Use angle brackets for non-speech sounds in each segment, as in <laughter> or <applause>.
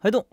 黑洞。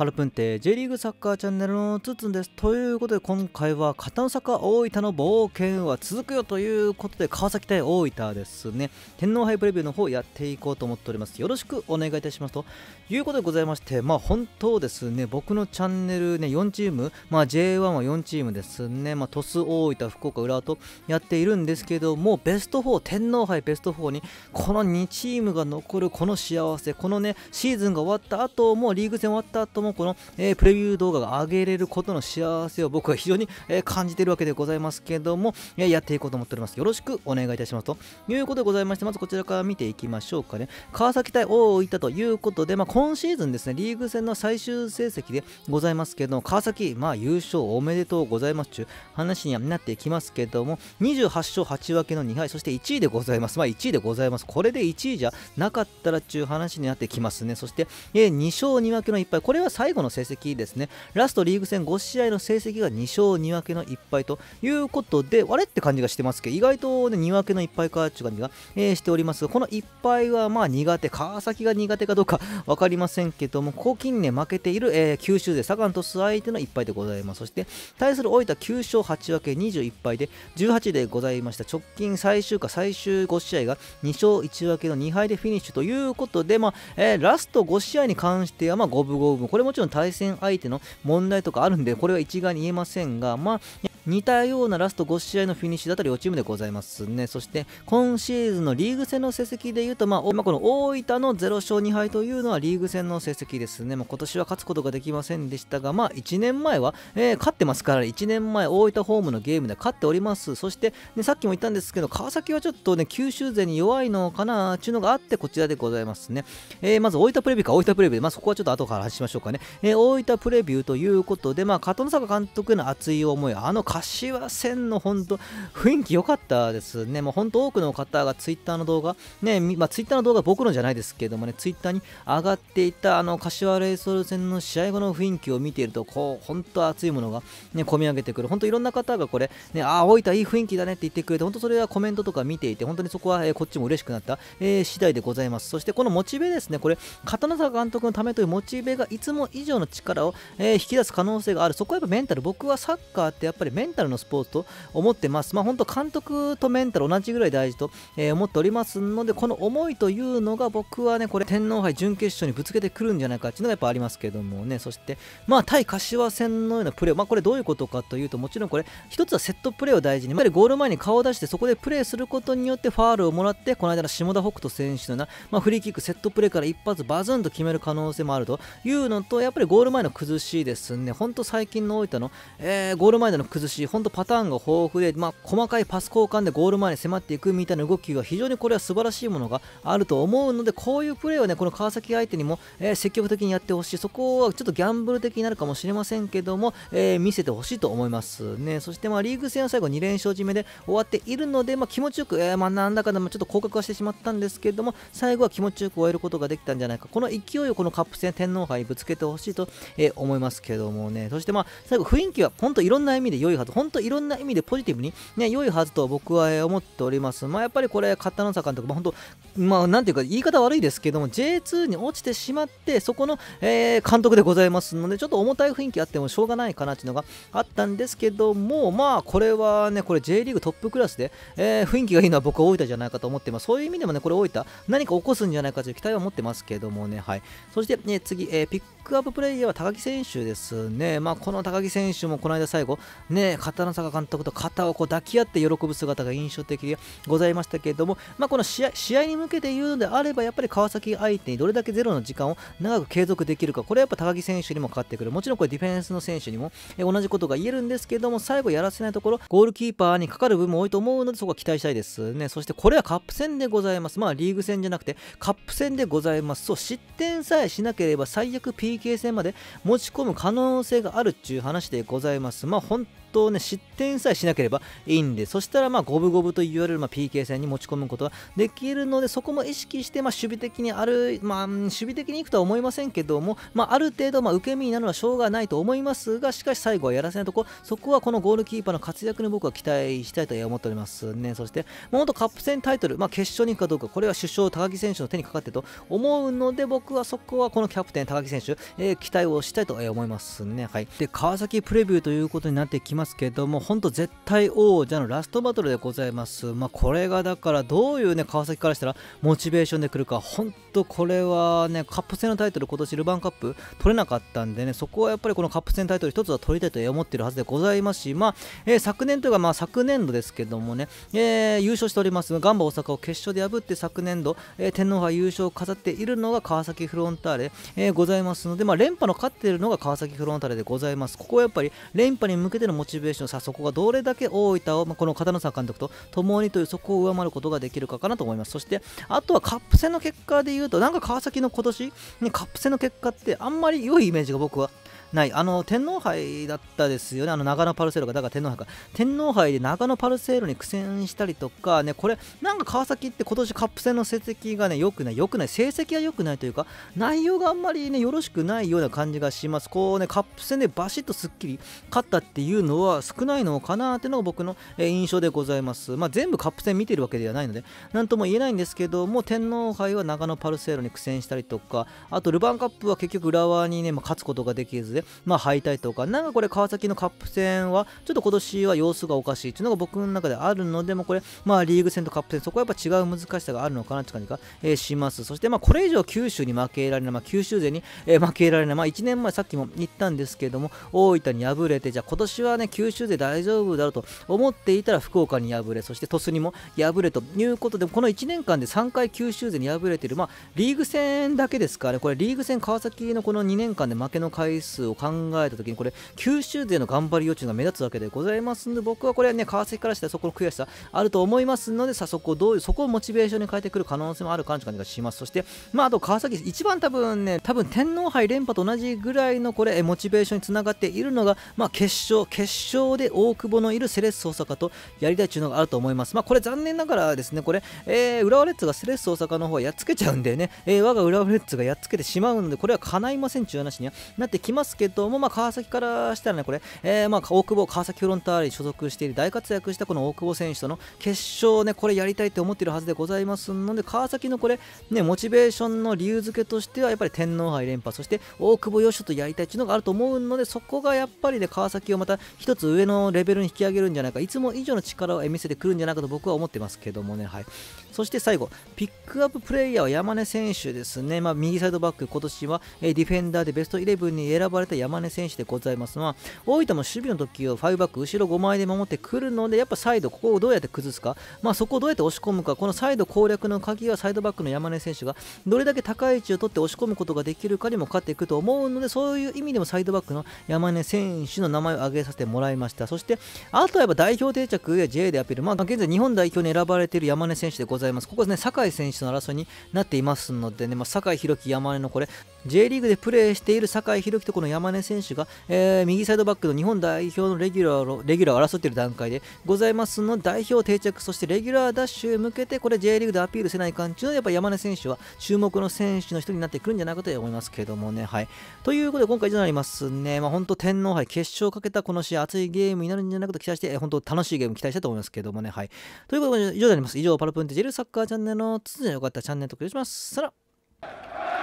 パルプンテ J リーグサッカーチャンネルのつつんです。ということで今回は片野坂大分の冒険は続くよということで川崎対大分ですね。天皇杯プレビューの方やっていこうと思っております。よろしくお願いいたしますということでございましてまあ本当ですね僕のチャンネルね4チームまあ J1 は4チームですねまあ鳥栖大分福岡浦和とやっているんですけどもベスト4天皇杯ベスト4にこの2チームが残るこの幸せこのねシーズンが終わった後もリーグ戦終わった後もこの、えー、プレビュー動画が上げれることの幸せを僕は非常に、えー、感じてるわけでございますけども、えやっていこうと思っております。よろしくお願いいたします。ということでございまして、まずこちらから見ていきましょうかね。川崎対大分ということで、まあ、今シーズンですね、リーグ戦の最終成績でございますけども、川崎、まあ、優勝おめでとうございますという話にはなってきますけども、28勝8分けの2敗、そして1位でございます。まあ、1位でございます。これで1位じゃなかったらという話になってきますね。そして、え2勝2分けの1敗、これは最後の成績ですね。ラストリーグ戦5試合の成績が2勝2分けの1敗ということで、あれって感じがしてますけど、意外とね、2分けの1敗かっていう感じが、えー、しておりますが、この1敗はまあ苦手、川崎が苦手かどうか分 <laughs> かりませんけども、ここ近年負けている、えー、九州勢、サガン鳥栖相手の1敗でございます。そして、対する大分9勝8分け21敗で18でございました。直近最終か最終5試合が2勝1分けの2敗でフィニッシュということで、まあえー、ラスト5試合に関しては、まあ、五分五分、これれもちろん対戦相手の問題とかあるんで、これは一概に言えませんが、まあ、似たようなラスト5試合のフィニッシュだった両チームでございますね。そして、今シーズンのリーグ戦の成績でいうと、まあ、まこの大分の0勝2敗というのはリーグ戦の成績ですね。ま今年は勝つことができませんでしたが、まあ、1年前は、えー、勝ってますから、1年前大分ホームのゲームで勝っております。そして、ね、さっきも言ったんですけど、川崎はちょっとね、九州勢に弱いのかな、ちゅうのがあって、こちらでございますね。えー、まず大分プレビか、大分プレビで、まあ、そこはちょっと後から話しましょうか。かね、えー、大分プレビューということで、まあ、加藤坂監督への熱い思い、あの柏戦の本当、雰囲気良かったですね、もう本当、多くの方がツイッターの動画、ねまあ、ツイッターの動画、僕のじゃないですけどもね、ツイッターに上がっていたあの柏レイソル戦の試合後の雰囲気を見ていると、こう、本当、熱いものが、ね、込み上げてくる、本当、いろんな方がこれ、ね、ああ、大分、いい雰囲気だねって言ってくれて、本当、それはコメントとか見ていて、本当にそこは、えー、こっちも嬉しくなった、えー、次第でございます。そして、このモチベですね、これ、片野坂監督のためというモチベがいつもも以上の力を、えー、引き出す可能性がある、そこはやっぱメンタル、僕はサッカーってやっぱりメンタルのスポーツと思ってます、まあ、本当、監督とメンタル同じぐらい大事と、えー、思っておりますので、この思いというのが僕はね、これ、天皇杯準決勝にぶつけてくるんじゃないかっていうのがやっぱありますけどもね、そして、まあ、対柏戦のようなプレー、まあ、これどういうことかというと、もちろんこれ、一つはセットプレーを大事に、やっゴール前に顔を出して、そこでプレーすることによってファールをもらって、この間の下田北斗選手のような、まあ、フリーキック、セットプレーから一発バズンと決める可能性もあるというのと、やっぱりゴール前の崩しですね、ほんと最近の大分の、えー、ゴール前での崩し、ほんとパターンが豊富で、まあ、細かいパス交換でゴール前に迫っていくみたいな動きが非常にこれは素晴らしいものがあると思うので、こういうプレーをね、この川崎相手にも、えー、積極的にやってほしい、そこはちょっとギャンブル的になるかもしれませんけども、えー、見せてほしいと思いますね。そして、まあ、リーグ戦は最後2連勝締めで終わっているので、まあ、気持ちよく、えー、まあ、なんだかでもちょっと降格はしてしまったんですけれども、最後は気持ちよく終えることができたんじゃないか、この勢いをこのカップ戦、天皇杯ぶつけててほしいと、え思いますけどもね、そしてまあ、最後、雰囲気は本当いろんな意味で良いはず、本当いろんな意味でポジティブに、ね、良いはずと僕は思っております。まあ、やっぱりこれ、片野坂監督、まあ、本当、まあ、なんていうか、言い方悪いですけども、J2 に落ちてしまって、そこの、え監督でございますので、ちょっと重たい雰囲気あってもしょうがないかなっていうのがあったんですけども、まあ、これはね、これ J リーグトップクラスで、えー、雰囲気がいいのは僕は大分じゃないかと思ってます。そういう意味でもね、これ大分、何か起こすんじゃないかという期待は持ってますけどもね、はい。そして、ね、次、えー、ピッククアッププレイヤーは高木選手ですね、まあ、この高木選手もこの間最後、ね、片野坂監督と肩をこう抱き合って喜ぶ姿が印象的でございましたけれども、まあ、この試合試合に向けて言うのであれば、やっぱり川崎相手にどれだけゼロの時間を長く継続できるか、これはやっぱ高木選手にもかかってくる、もちろんこれディフェンスの選手にも同じことが言えるんですけれども、最後やらせないところ、ゴールキーパーにかかる部分も多いと思うので、そこは期待したいですね。そしてこれはカップ戦でございます。まあ、リーグ戦じゃなくて、カップ戦でございます。そう、失点さえしなければ最悪 PK ＰK 戦まで持ち込む可能性があるっていう話でございます。まあ本トを、ね、失点さえしなければいいんで、そしたらまあ五分五分と言われるまあ PK 戦に持ち込むことができるので、そこも意識してまあ守備的にある、まあ、守備的にいくとは思いませんけども、まあ、ある程度まあ受け身になるのはしょうがないと思いますが、しかし最後はやらせないとこ、そこはこのゴールキーパーの活躍に僕は期待したいと思っておりますね。そして、もっとカップ戦タイトル、まあ、決勝に行くかどうか、これは首相、高木選手の手にかかってと思うので、僕はそこはこのキャプテン、高木選手、えー、期待をしたいと思いますね。はい、で川崎プレビューということになってきまますけども、本当絶対王者のラストバトルでございます。まあ、これがだからどういうね、川崎からしたらモチベーションで来るか、本当これはね、カップ戦のタイトル、今年ルヴァンカップ取れなかったんでね、そこはやっぱりこのカップ戦タイトル一つは取りたいと思ってるはずでございますし、まあ、えー、昨年というか、まあ昨年度ですけどもね、えー、優勝しております、ガンバ大阪を決勝で破って昨年度、えー、天皇杯優勝を飾っているのが川崎フロンターレ、えございますので、まあ、連覇の勝っているのが川崎フロンターレでございます。ここはやっぱり連覇に向けてのチベーションさそこがどれだけ大分を、まあ、この片野坂監督と共にというそこを上回ることができるかかなと思いますそしてあとはカップ戦の結果で言うとなんか川崎の今年、ね、カップ戦の結果ってあんまり良いイメージが僕はない。あの、天皇杯だったですよね。あの、長野パルセーロが、だから天皇杯か。天皇杯で長野パルセーロに苦戦したりとか、ね、これ、なんか川崎って今年カップ戦の成績がね、良くない、良くない、成績が良くないというか、内容があんまりね、よろしくないような感じがします。こうね、カップ戦でバシッとすっきり勝ったっていうのは少ないのかなっていうのが僕の、え印象でございます。まあ、全部カップ戦見てるわけではないので、なんとも言えないんですけども、天皇杯は長野パルセーロに苦戦したりとか、あとルヴァンカップは結局浦和にね、まあ、勝つことができずで、まあ、敗退とか、なんかこれ川崎のカップ戦は、ちょっと今年は様子がおかしいっていうのが僕の中であるので、もこれ、まあ、リーグ戦とカップ戦、そこはやっぱ違う難しさがあるのかなって感じが、えー、します。そして、まあ、これ以上九州に負けられない、まあ、九州勢に、え負けられない、まあ、1年前、さっきも言ったんですけども、大分に敗れて、じゃあ今年はね、九州で大丈夫だろうと思っていたら福岡に敗れそして鳥栖にも敗れということでこの1年間で3回九州勢に敗れている、まあ、リーグ戦だけですから、ね、これリーグ戦川崎のこの2年間で負けの回数を考えたときにこれ九州勢の頑張り余地が目立つわけでございますので僕はこれはね川崎からしたらそこの悔しさあると思いますのでさそこをどういうそこをモチベーションに変えてくる可能性もある感じがしますそして、まあ、あと川崎一番多分ね多分天皇杯連覇と同じぐらいのこれモチベーションにつながっているのが、まあ、決勝決勝勝で大久保のいるセレッソ大阪とやりたいというのがあると思います。まあ、これ残念ながらですね、これ、えー、浦和レッズがセレッソ大阪の方はやっつけちゃうんでね、えー、我が浦和レッズがやっつけてしまうので、これは叶いませんという話にはなってきますけども、まあ、川崎からしたらね、これ、えー、まあ、大久保、川崎フロンターレに所属している大活躍したこの大久保選手との決勝ね、これやりたいと思っているはずでございますので、川崎のこれ、ね、モチベーションの理由付けとしては、やっぱり天皇杯連覇、そして大久保し人とやりたいというのがあると思うので、そこがやっぱりね、川崎をまた一つ上のレベルに引き上げるんじゃないかいつも以上の力を見せてくるんじゃないかと僕は思ってますけどもね、はい、そして最後ピックアッププレイヤーは山根選手ですね、まあ、右サイドバック今年はディフェンダーでベストイレブンに選ばれた山根選手でございますが大分も守備の時を5バック後ろ5枚で守ってくるのでやっぱサイドここをどうやって崩すか、まあ、そこをどうやって押し込むかこのサイド攻略の鍵はサイドバックの山根選手がどれだけ高い位置を取って押し込むことができるかにも勝っていくと思うのでそういう意味でもサイドバックの山根選手の名前を挙げさせてもらいます。もらいましたそしてあとはやっぱ代表定着や J でアピールまあ現在日本代表に選ばれている山根選手でございますここですね酒井選手の争いになっていますのでね、まあ、酒井宏樹山根のこれ J リーグでプレーしている酒井宏樹とこの山根選手が、えー、右サイドバックの日本代表のレギュラーをレギュラーを争っている段階でございますの代表定着そしてレギュラーダッシュへ向けてこれ J リーグでアピールせない感じのやっぱ山根選手は注目の選手の一人になってくるんじゃないかと思いますけどもねはいということで今回以上になりますねまあ本当天皇杯決勝をかけたこの試合熱いゲームになるんじゃないかと期待して、本当楽しいゲーム期待したいと思いますけどもね。はい。ということで、以上になります。以上、パルプンテジェルサッカーチャンネルの筒でよかったチャンネル特集します。さら